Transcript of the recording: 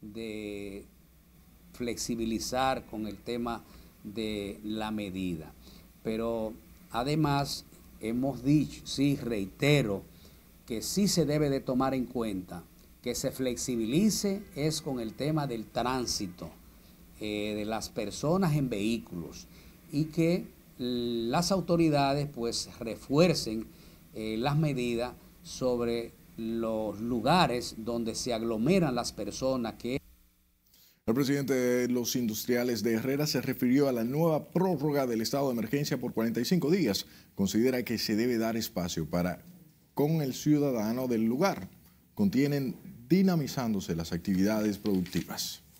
de flexibilizar con el tema de la medida. Pero además hemos dicho, sí, reitero, que sí se debe de tomar en cuenta que se flexibilice es con el tema del tránsito eh, de las personas en vehículos y que las autoridades pues refuercen eh, las medidas sobre los lugares donde se aglomeran las personas que... El presidente de los industriales de Herrera se refirió a la nueva prórroga del estado de emergencia por 45 días. Considera que se debe dar espacio para con el ciudadano del lugar. Contienen dinamizándose las actividades productivas.